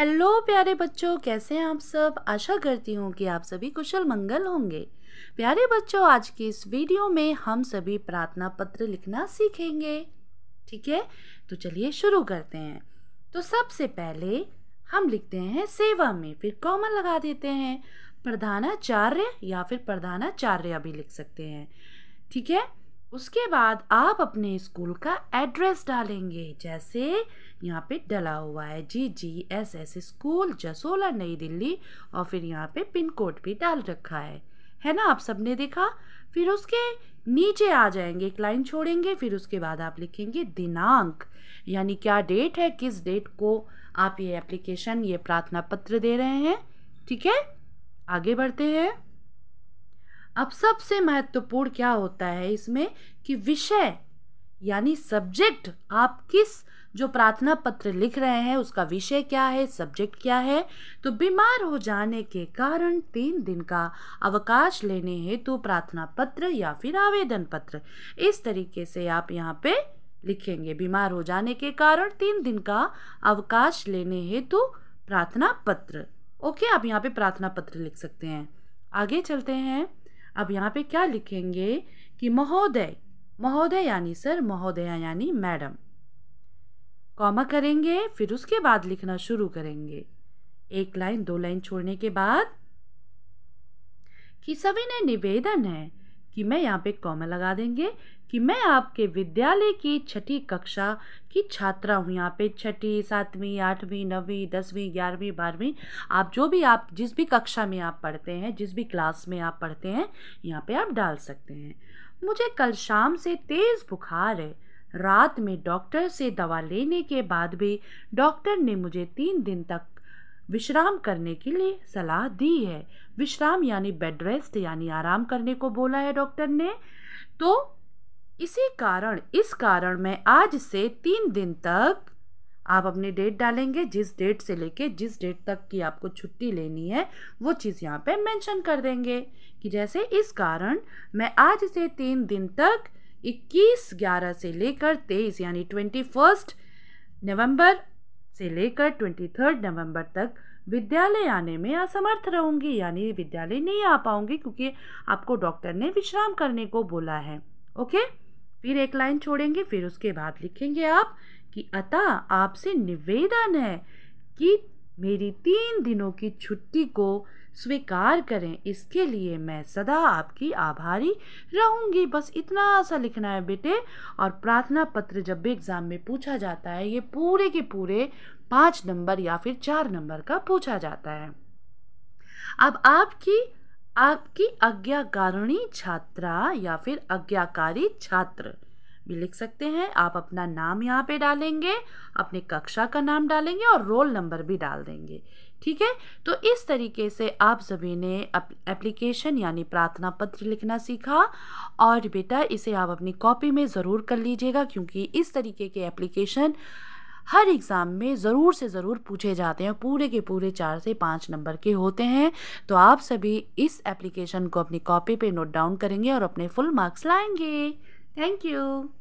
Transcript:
hello प्यारे बच्चों कैसे हैं आप सब आशा करती हूँ कि आप सभी कुशल मंगल होंगे प्यारे बच्चों आज के इस वीडियो में हम सभी प्रार्थना पत्र लिखना सीखेंगे ठीक है तो चलिए शुरू करते हैं तो सबसे पहले हम लिखते हैं सेवा में फिर कॉमन लगा देते हैं प्रधानाचार्य या फिर प्रधानाचार्य भी लिख सकते हैं ठीक है उसके बाद आप अपने स्कूल का एड्रेस डालेंगे जैसे यहाँ पे डला हुआ है G G S S school Jasola Nai Delhi और फिर यहाँ पे पिन कोड भी डाल रखा है है ना आप सबने देखा फिर उसके नीचे आ जाएंगे एक लाइन छोड़ेंगे फिर उसके बाद आप लिखेंगे दिनांक यानी क्या डेट है किस डेट को आप ये एप्लीकेशन ये प्रार्थना पत्र दे रहे हैं ठीक है आगे बढ़ते हैं अब सबसे महत्वपूर्ण क्या होता है इसमें कि विषय यानी सब्जेक्ट आप किस जो प्रार्थना पत्र लिख रहे हैं उसका विषय क्या है सब्जेक्ट क्या है तो बीमार हो जाने के कारण तीन दिन का अवकाश लेने हेतु तो प्रार्थना पत्र या फिर आवेदन पत्र इस तरीके से आप यहाँ पे लिखेंगे बीमार हो जाने के कारण तीन दिन का अवकाश लेने हेतु तो प्रार्थना पत्र ओके आप यहाँ पे प्रार्थना पत्र लिख सकते हैं आगे चलते हैं अब यहाँ पे क्या लिखेंगे कि महोदय महोदय यानी सर महोदया यानी मैडम कॉमा करेंगे फिर उसके बाद लिखना शुरू करेंगे एक लाइन दो लाइन छोड़ने के बाद कि सभी ने निवेदन है कि मैं यहाँ पे कॉमा लगा देंगे कि मैं आपके विद्यालय की छठी कक्षा की छात्रा हूँ यहाँ पे छठी सातवीं आठवीं नवीं दसवीं ग्यारहवीं बारहवीं आप जो भी आप जिस भी कक्षा में आप पढ़ते हैं जिस भी क्लास में आप पढ़ते हैं यहाँ पे आप डाल सकते हैं मुझे कल शाम से तेज़ बुखार है रात में डॉक्टर से दवा लेने के बाद भी डॉक्टर ने मुझे तीन दिन तक विश्राम करने के लिए सलाह दी है विश्राम यानी बेड रेस्ट यानी आराम करने को बोला है डॉक्टर ने तो इसी कारण इस कारण मैं आज से तीन दिन तक आप अपनी डेट डालेंगे जिस डेट से लेके जिस डेट तक की आपको छुट्टी लेनी है वो चीज़ यहाँ पे मेंशन कर देंगे कि जैसे इस कारण मैं आज से तीन दिन तक 21 ग्यारह से लेकर 23 यानी ट्वेंटी फर्स्ट नवम्बर से लेकर ट्वेंटी थर्ड नवम्बर तक विद्यालय आने में असमर्थ रहूँगी यानी विद्यालय नहीं आ पाऊँगी क्योंकि आपको डॉक्टर ने विश्राम करने को बोला है ओके फिर एक लाइन छोड़ेंगे फिर उसके बाद लिखेंगे आप कि अतः आपसे निवेदन है कि मेरी तीन दिनों की छुट्टी को स्वीकार करें इसके लिए मैं सदा आपकी आभारी रहूंगी बस इतना सा लिखना है बेटे और प्रार्थना पत्र जब भी एग्ज़ाम में पूछा जाता है ये पूरे के पूरे पाँच नंबर या फिर चार नंबर का पूछा जाता है अब आपकी आपकी आज्ञाकारिणी छात्रा या फिर आज्ञाकारी छात्र भी लिख सकते हैं आप अपना नाम यहाँ पे डालेंगे अपने कक्षा का नाम डालेंगे और रोल नंबर भी डाल देंगे ठीक है तो इस तरीके से आप सभी ने एप्लीकेशन यानी प्रार्थना पत्र लिखना सीखा और बेटा इसे आप अपनी कॉपी में ज़रूर कर लीजिएगा क्योंकि इस तरीके के एप्लीकेशन हर एग्ज़ाम में ज़रूर से ज़रूर पूछे जाते हैं पूरे के पूरे चार से पाँच नंबर के होते हैं तो आप सभी इस एप्लीकेशन को अपनी कॉपी पे नोट डाउन करेंगे और अपने फुल मार्क्स लाएंगे थैंक यू